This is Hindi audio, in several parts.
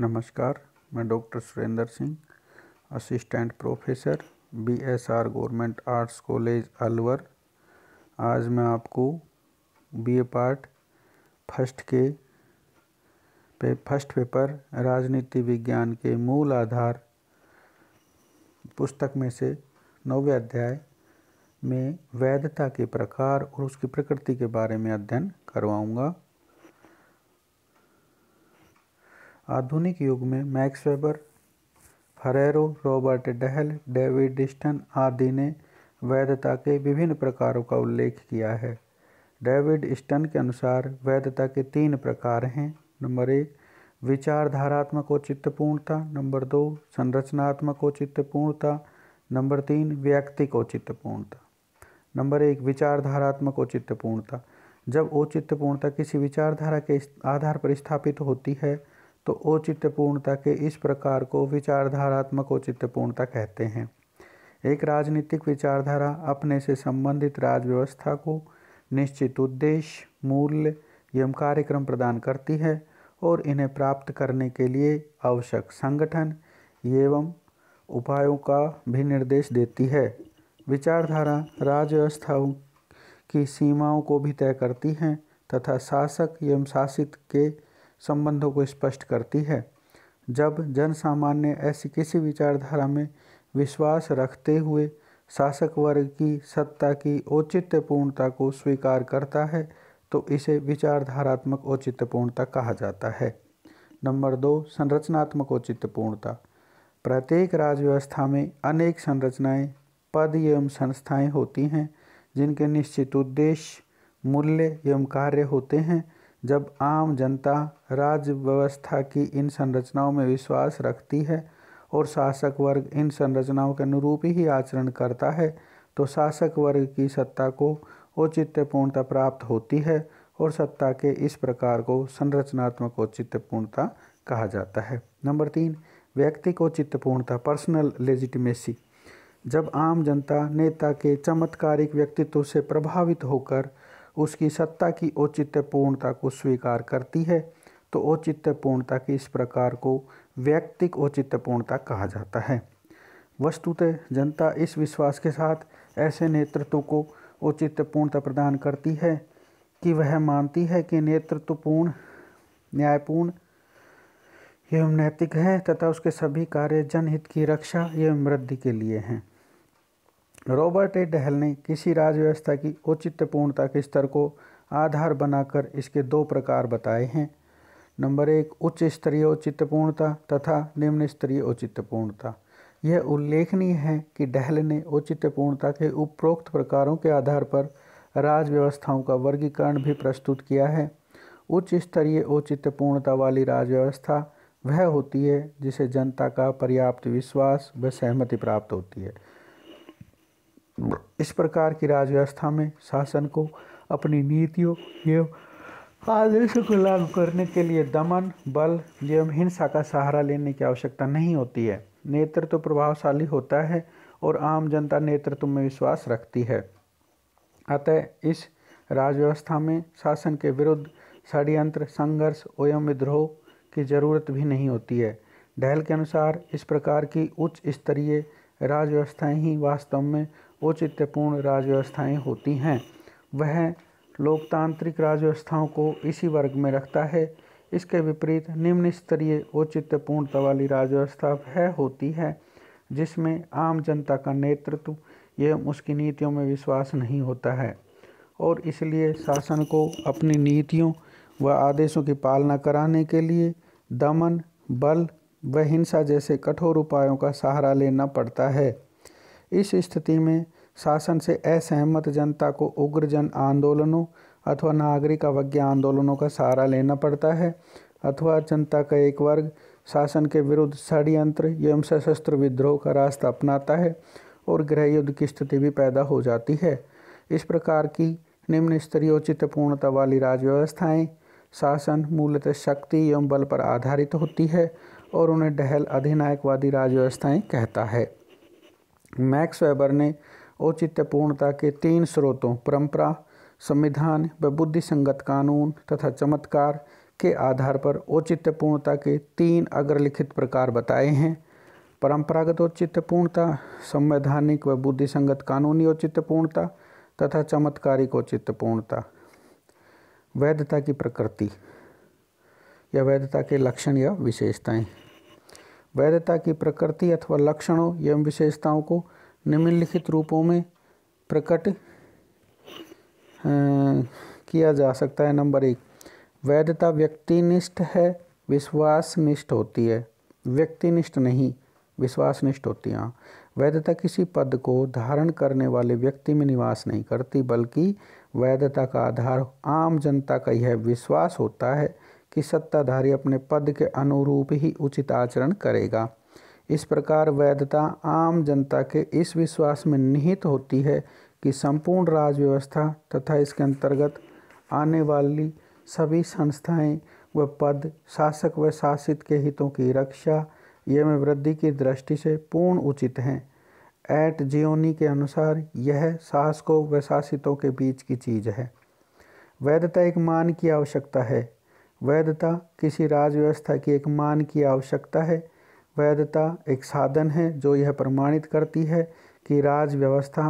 नमस्कार मैं doctor Surendra Singh assistant professor B S R government arts college Alwar आज मैं आपको बी ए पार्ट फर्स्ट के पे फर्स्ट पेपर राजनीति विज्ञान के मूल आधार पुस्तक में से नौवे अध्याय में वैधता के प्रकार और उसकी प्रकृति के बारे में अध्ययन करवाऊंगा आधुनिक युग में Max Weber Ferrero Robert Dahl David Easton आदि ने वैधता के विभिन्न प्रकारों का उल्लेख किया है डेविड स्टन के अनुसार वैधता के तीन प्रकार हैं नंबर एक विचारधारात्मक औचित्यपूर्णता नंबर दो संरचनात्मक औचित्यपूर्णता नंबर तीन व्यक्तिक औचित्यपूर्णता नंबर एक विचारधारात्मक औचित्यपूर्णता जब औचित्यपूर्णता किसी विचारधारा के आधार पर स्थापित होती है तो औचित्य पूर्णता के इस प्रकार को विचारधारात्मक औचित्य पूर्णता कहते हैं एक राजनीतिक विचारधारा अपने से संबंधित राजव्यवस्था को निश्चित उद्देश्य मूल्य एवं कार्यक्रम प्रदान करती है और इन्हें प्राप्त करने के लिए आवश्यक संगठन एवं उपायों का भी निर्देश देती है विचारधारा राजव्यवस्थाओं की सीमाओं को भी तय करती हैं तथा शासक एवं शासित के संबंधों को स्पष्ट करती है जब जन सामान्य ऐसी किसी विचारधारा में विश्वास रखते हुए शासक वर्ग की सत्ता की औचित्य पूर्णता को स्वीकार करता है तो इसे विचारधारात्मक औचित्य पूर्णता कहा जाता है नंबर दो संरचनात्मक औचित्य पूर्णता प्रत्येक राजव्यवस्था में अनेक संरचनाएं पद एवं संस्थाएं होती हैं जिनके निश्चित उद्देश्य मूल्य एवं कार्य होते हैं जब आम जनता राज्य व्यवस्था की इन संरचनाओं में विश्वास रखती है और शासक वर्ग इन संरचनाओं के अनुरूप ही आचरण करता है तो शासक वर्ग की सत्ता को औचित्य पूर्णता प्राप्त होती है और सत्ता के इस प्रकार को संरचनात्मक औचित्य पूर्णता कहा जाता है नंबर तीन व्यक्ति को चित्तपूर्णता पर्सनल लेजिटिमेसी जब आम जनता नेता के चमत्कारिक व्यक्तित्व से प्रभावित होकर उसकी सत्ता की औचित्य पूर्णता को स्वीकार करती है तो औचित्य पूर्णता के इस प्रकार को व्यक्तिक औचित्य पूर्णता कहा जाता है वस्तुतः जनता इस विश्वास के साथ ऐसे नेतृत्व को औचित्य पूर्णता प्रदान करती है कि वह मानती है कि नेतृत्वपूर्ण न्यायपूर्ण एवं नैतिक है तथा उसके सभी कार्य जनहित की रक्षा एवं वृद्धि के लिए हैं रॉबर्ट ए डहल ने किसी राजव्यवस्था की औचित्यपूर्णता के स्तर को आधार बनाकर इसके दो प्रकार बताए हैं नंबर एक उच्च स्तरीय औचित्यपूर्णता तथा निम्न स्तरीय औचित्यपूर्णता यह उल्लेखनीय है कि डहल ने औचित्यपूर्णता के उपरोक्त प्रकारों के आधार पर राज व्यवस्थाओं का वर्गीकरण भी प्रस्तुत किया है उच्च स्तरीय औचित्यपूर्णता वाली राज व्यवस्था वह होती है जिसे जनता का पर्याप्त विश्वास व सहमति प्राप्त होती है इस प्रकार की राजव्यवस्था में शासन को अपनी नीतियों एवं आदेशों को लागू करने के लिए दमन बल एवं हिंसा का सहारा लेने की आवश्यकता नहीं होती है नेतृत्व तो प्रभावशाली होता है और आम जनता नेतृत्व में विश्वास रखती है अतः इस राजव्यवस्था में शासन के विरुद्ध षड्यंत्र संघर्ष एवं विद्रोह की जरूरत भी नहीं होती है डहल के अनुसार इस प्रकार की उच्च स्तरीय राजव्यवस्थाएं ही वास्तव में औचित्यपूर्ण राज्य व्यवस्थाएँ होती हैं वह लोकतांत्रिक राज्य व्यवस्थाओं को इसी वर्ग में रखता है इसके विपरीत निम्न स्तरीय औचित्यपूर्णता वाली राज्य व्यवस्था वह होती है जिसमें आम जनता का नेतृत्व एवं उसकी नीतियों में विश्वास नहीं होता है और इसलिए शासन को अपनी नीतियों व आदेशों की पालना कराने के लिए दमन बल व हिंसा जैसे कठोर उपायों का सहारा लेना पड़ता है इस स्थिति में शासन से असहमत जनता को उग्र जन आंदोलनों अथवा नागरिक अवज्ञा आंदोलनों का सहारा लेना पड़ता है अथवा जनता का एक वर्ग शासन के विरुद्ध षड्यंत्र एवं सशस्त्र विद्रोह का रास्ता अपनाता है और गृह युद्ध की स्थिति भी पैदा हो जाती है इस प्रकार की निम्न स्तरीय उचित पूर्णता वाली राजव्यवस्थाएँ शासन मूलतः शक्ति एवं बल पर आधारित होती है और उन्हें डहल अधिनायकवादी राजव्यवस्थाएँ कहता है मैक्स वेबर ने औचित्यपूर्णता के तीन स्रोतों परंपरा संविधान व बुद्धि संगत कानून तथा चमत्कार के आधार पर औचित्यपूर्णता के तीन अग्रलिखित प्रकार बताए हैं परंपरागत औचित्यपूर्णता संवैधानिक व बुद्धि संगत कानूनी औचित्यपूर्णता तथा चमत्कारिक औचित्यपूर्णता वैधता की प्रकृति या वैधता के लक्षण या विशेषताएं वैधता की प्रकृति अथवा लक्षणों एवं विशेषताओं को निम्नलिखित रूपों में प्रकट किया जा सकता है नंबर एक वैधता व्यक्तिनिष्ठ है विश्वासनिष्ठ होती है व्यक्तिनिष्ठ नहीं विश्वासनिष्ठ होती है हाँ, वैधता किसी पद को धारण करने वाले व्यक्ति में निवास नहीं करती बल्कि वैधता का आधार आम जनता का यह विश्वास होता है कि सत्ताधारी अपने पद के अनुरूप ही उचित आचरण करेगा इस प्रकार वैधता आम जनता के इस विश्वास में निहित होती है कि संपूर्ण राज्य व्यवस्था तथा इसके अंतर्गत आने वाली सभी संस्थाएं व पद शासक व शासित के हितों की रक्षा एवं वृद्धि की दृष्टि से पूर्ण उचित हैं एट जियोनी के अनुसार यह शासकों व शासितों के बीच की चीज है वैधता एक मान की आवश्यकता है वैधता किसी राज्य व्यवस्था की एक मान की आवश्यकता है वैधता एक साधन है जो यह प्रमाणित करती है कि राज्य व्यवस्था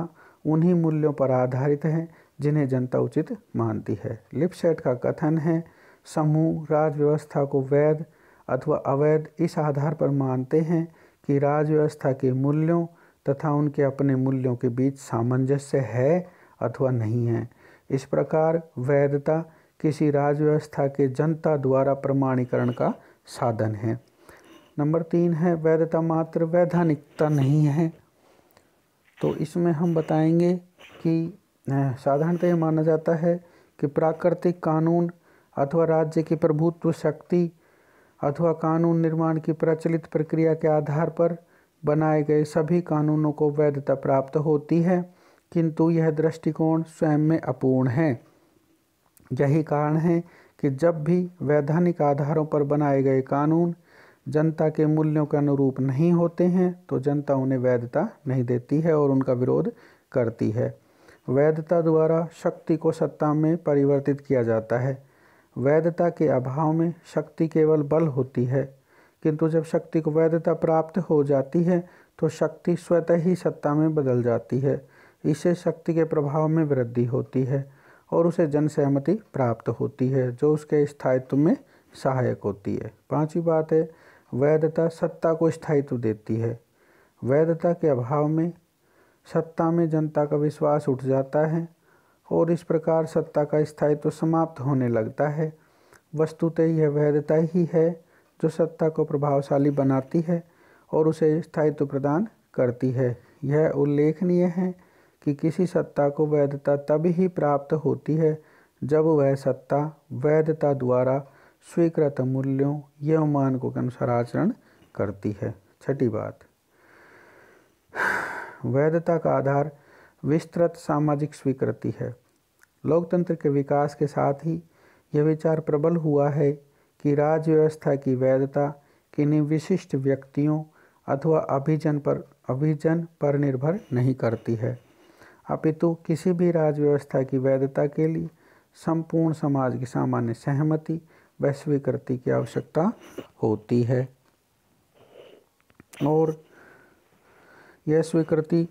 उन्हीं मूल्यों पर आधारित है जिन्हें जनता उचित मानती है लिपसेट का कथन है समूह राज्य व्यवस्था को वैध अथवा अवैध इस आधार पर मानते हैं कि राज्य व्यवस्था के मूल्यों तथा उनके अपने मूल्यों के बीच सामंजस्य है अथवा नहीं है इस प्रकार वैधता किसी राज व्यवस्था के जनता द्वारा प्रमाणीकरण का साधन है नंबर तीन है वैधता मात्र वैधानिकता नहीं है तो इसमें हम बताएंगे कि साधारणतः यह माना जाता है कि प्राकृतिक कानून अथवा राज्य की प्रभुत्व शक्ति अथवा कानून निर्माण की प्रचलित प्रक्रिया के आधार पर बनाए गए सभी कानूनों को वैधता प्राप्त होती है किंतु यह दृष्टिकोण स्वयं में अपूर्ण है यही कारण है कि जब भी वैधानिक आधारों पर बनाए गए कानून जनता के मूल्यों के अनुरूप नहीं होते हैं तो जनता उन्हें वैधता नहीं देती है और उनका विरोध करती है वैधता द्वारा शक्ति को सत्ता में परिवर्तित किया जाता है वैधता के अभाव में शक्ति केवल बल होती है किंतु जब शक्ति को वैधता प्राप्त हो जाती है तो शक्ति स्वतः ही सत्ता में बदल जाती है इससे शक्ति के प्रभाव में वृद्धि होती है और उसे जनसहमति प्राप्त होती है जो उसके स्थायित्व में सहायक होती है पांचवी बात है वैधता सत्ता को स्थायित्व देती है वैधता के अभाव में सत्ता में जनता का विश्वास उठ जाता है और इस प्रकार सत्ता का स्थायित्व समाप्त होने लगता है वस्तुतः यह वैधता ही है जो सत्ता को प्रभावशाली बनाती है और उसे स्थायित्व प्रदान करती है यह उल्लेखनीय है कि किसी सत्ता को वैधता तभी ही प्राप्त होती है जब वह सत्ता वैधता द्वारा स्वीकृत मूल्यों या मानकों के अनुसार आचरण करती है छठी बात वैधता का आधार विस्तृत सामाजिक स्वीकृति है लोकतंत्र के विकास के साथ ही यह विचार प्रबल हुआ है कि राज्य व्यवस्था की वैधता किन्हीं विशिष्ट व्यक्तियों अथवा अभिजन पर अभिजन पर निर्भर नहीं करती है अपितु किसी भी राज्य व्यवस्था की वैधता के लिए संपूर्ण समाज की सामान्य सहमति व स्वीकृति की आवश्यकता होती है और यह स्वीकृति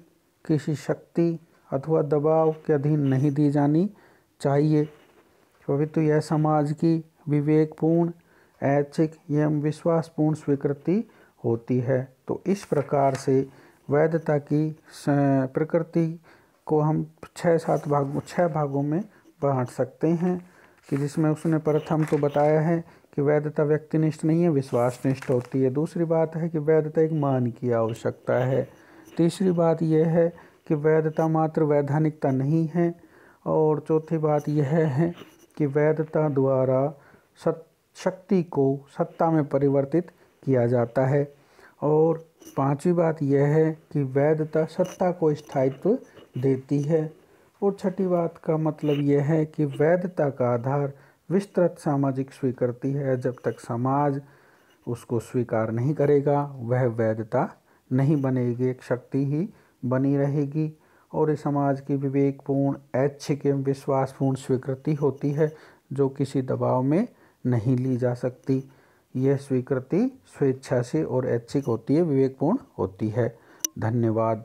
किसी शक्ति अथवा दबाव के अधीन नहीं दी जानी चाहिए अभी तो यह समाज की विवेकपूर्ण ऐच्छिक एवं विश्वासपूर्ण स्वीकृति होती है तो इस प्रकार से वैधता की प्रकृति को हम छः सात भाग छः भागों में बांट सकते हैं कि जिसमें उसने प्रथम तो बताया है कि वैधता व्यक्तिनिष्ठ नहीं है विश्वासनिष्ठ होती है दूसरी बात है कि वैधता एक मान की आवश्यकता है तीसरी बात यह है कि वैधता मात्र वैधानिकता नहीं है और चौथी बात यह है कि वैधता द्वारा सत शक्ति को सत्ता में परिवर्तित किया जाता है और पांचवी बात यह है कि वैधता सत्ता को स्थायित्व देती है और छठी बात का मतलब यह है कि वैधता का आधार विस्तृत सामाजिक स्वीकृति है जब तक समाज उसको स्वीकार नहीं करेगा वह वैधता नहीं बनेगी एक शक्ति ही बनी रहेगी और इस समाज की विवेकपूर्ण ऐच्छिक एवं विश्वासपूर्ण स्वीकृति होती है जो किसी दबाव में नहीं ली जा सकती यह स्वीकृति स्वेच्छा से और ऐच्छिक होती है विवेकपूर्ण होती है धन्यवाद